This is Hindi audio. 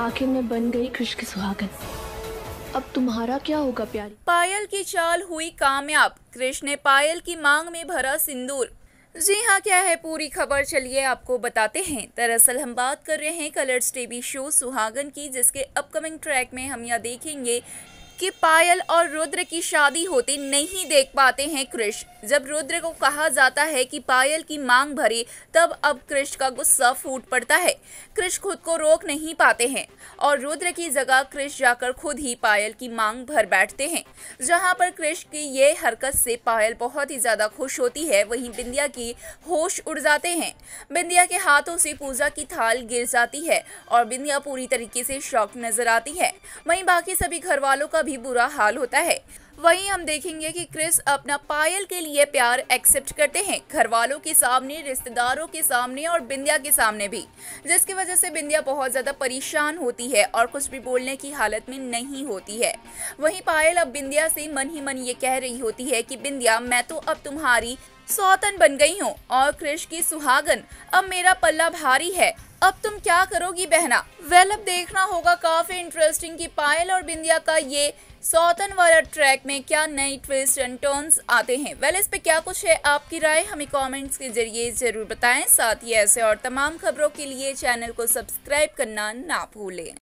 आखिर में बन गई की सुहागन अब तुम्हारा क्या होगा प्यारी पायल की चाल हुई कामयाब कृष्ण ने पायल की मांग में भरा सिंदूर जी हाँ क्या है पूरी खबर चलिए आपको बताते हैं दरअसल हम बात कर रहे हैं कलर्स टीवी शो सुहागन की जिसके अपकमिंग ट्रैक में हम यह देखेंगे कि पायल और रुद्र की शादी होती नहीं देख पाते हैं कृष्ण जब रुद्र को कहा जाता है कि पायल की मांग भरी तब अब कृष्ण का गुस्सा फूट पड़ता है कृष्ण खुद को रोक नहीं पाते हैं और रुद्र की जगह कृष्ण जाकर खुद ही पायल की मांग भर बैठते हैं जहां पर कृष्ण की ये हरकत से पायल बहुत ही ज़्यादा खुश होती है वहीं बिंदिया की होश उड़ जाते हैं बिंदिया के हाथों से पूजा की थाल गिर जाती है और बिंदिया पूरी तरीके से शॉक नजर आती है वहीं बाकी सभी घर वालों का भी भी बुरा हाल होता है वहीं हम देखेंगे कि क्रिस अपना पायल के लिए प्यार एक्सेप्ट करते हैं घर वालों के सामने रिश्तेदारों के सामने और बिंदिया के सामने भी जिसकी वजह से बिंदिया बहुत ज़्यादा परेशान होती है और कुछ भी बोलने की हालत में नहीं होती है वहीं पायल अब बिंदिया से मन ही मन ये कह रही होती है कि बिंदिया मैं तो अब तुम्हारी सौतन बन गई हूँ और क्रिश की सुहागन अब मेरा पल्ला भारी है अब तुम क्या करोगी बहना वेल अब देखना होगा काफी इंटरेस्टिंग कि पायल और बिंदिया का ये सौतन वाला ट्रैक में क्या नई ट्विस्ट एंड टर्न्स आते हैं वेल इस पे क्या कुछ है आपकी राय हमें कमेंट्स के जरिए जरूर बताएं साथ ही ऐसे और तमाम खबरों के लिए चैनल को सब्सक्राइब करना ना भूलें